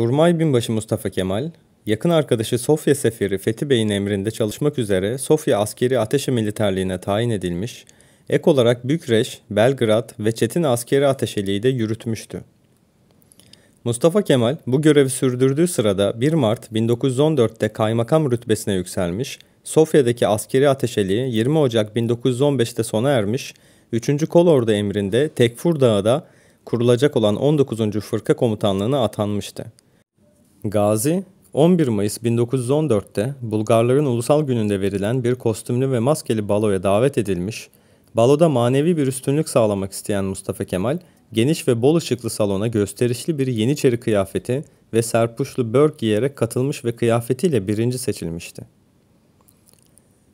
Kurmay Binbaşı Mustafa Kemal, yakın arkadaşı Sofya Seferi Fethi Bey'in emrinde çalışmak üzere Sofya Askeri Ateşi Militerliğine tayin edilmiş, ek olarak Bükreş, Belgrad ve Çetin Askeri Ateşeliği de yürütmüştü. Mustafa Kemal bu görevi sürdürdüğü sırada 1 Mart 1914'te kaymakam rütbesine yükselmiş, Sofya'daki askeri ateşeliği 20 Ocak 1915'te sona ermiş, 3. Kolordu emrinde Tekfur Dağı'da kurulacak olan 19. Fırka Komutanlığı'na atanmıştı. Gazi, 11 Mayıs 1914'te Bulgarların Ulusal Günü'nde verilen bir kostümlü ve maskeli baloya davet edilmiş, baloda manevi bir üstünlük sağlamak isteyen Mustafa Kemal, geniş ve bol ışıklı salona gösterişli bir Yeniçeri kıyafeti ve serpuşlu börk giyerek katılmış ve kıyafetiyle birinci seçilmişti.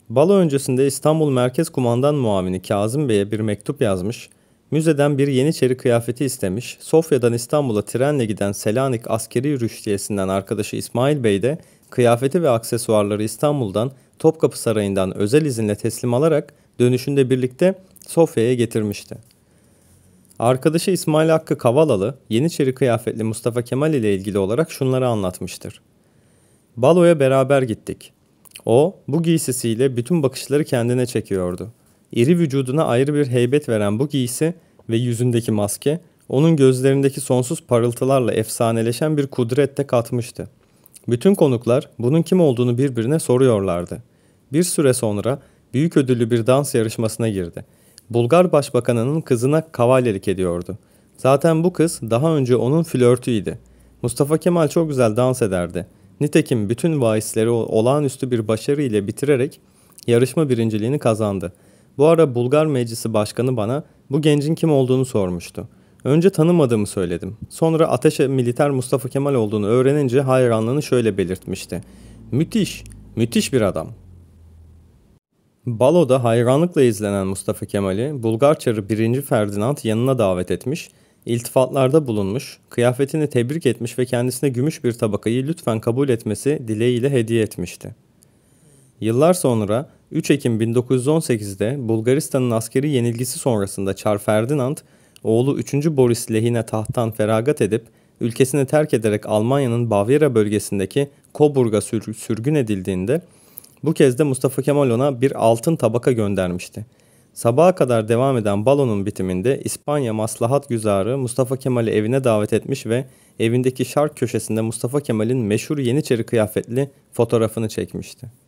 Balo öncesinde İstanbul Merkez Kumandan Muavini Kazım Bey'e bir mektup yazmış Müzeden bir Yeniçeri kıyafeti istemiş, Sofya'dan İstanbul'a trenle giden Selanik askeri rüştiyesinden arkadaşı İsmail Bey de kıyafeti ve aksesuarları İstanbul'dan Topkapı Sarayı'ndan özel izinle teslim alarak dönüşünde birlikte Sofya'ya getirmişti. Arkadaşı İsmail Hakkı Kavalalı, Yeniçeri kıyafetli Mustafa Kemal ile ilgili olarak şunları anlatmıştır. Baloya beraber gittik. O, bu giysisiyle bütün bakışları kendine çekiyordu.'' İri vücuduna ayrı bir heybet veren bu giysi ve yüzündeki maske onun gözlerindeki sonsuz parıltılarla efsaneleşen bir kudrette katmıştı. Bütün konuklar bunun kim olduğunu birbirine soruyorlardı. Bir süre sonra büyük ödüllü bir dans yarışmasına girdi. Bulgar başbakanının kızına kavalyelik ediyordu. Zaten bu kız daha önce onun flörtüydü. Mustafa Kemal çok güzel dans ederdi. Nitekim bütün vaizleri olağanüstü bir başarı ile bitirerek yarışma birinciliğini kazandı.'' Bu ara Bulgar Meclisi Başkanı bana bu gencin kim olduğunu sormuştu. Önce tanımadığımı söyledim. Sonra ateşe militer Mustafa Kemal olduğunu öğrenince hayranlığını şöyle belirtmişti. Müthiş, müthiş bir adam. Balo'da hayranlıkla izlenen Mustafa Kemal'i Bulgar Çarı 1. Ferdinand yanına davet etmiş, iltifatlarda bulunmuş, kıyafetini tebrik etmiş ve kendisine gümüş bir tabakayı lütfen kabul etmesi dileğiyle hediye etmişti. Yıllar sonra 3 Ekim 1918'de Bulgaristan'ın askeri yenilgisi sonrasında Çar Ferdinand, oğlu 3. Boris lehine tahttan feragat edip ülkesini terk ederek Almanya'nın Bavyera bölgesindeki Coburg'a sür sürgün edildiğinde bu kez de Mustafa Kemal ona bir altın tabaka göndermişti. Sabaha kadar devam eden balonun bitiminde İspanya maslahat güzarı Mustafa Kemal'i evine davet etmiş ve evindeki şark köşesinde Mustafa Kemal'in meşhur Yeniçeri kıyafetli fotoğrafını çekmişti.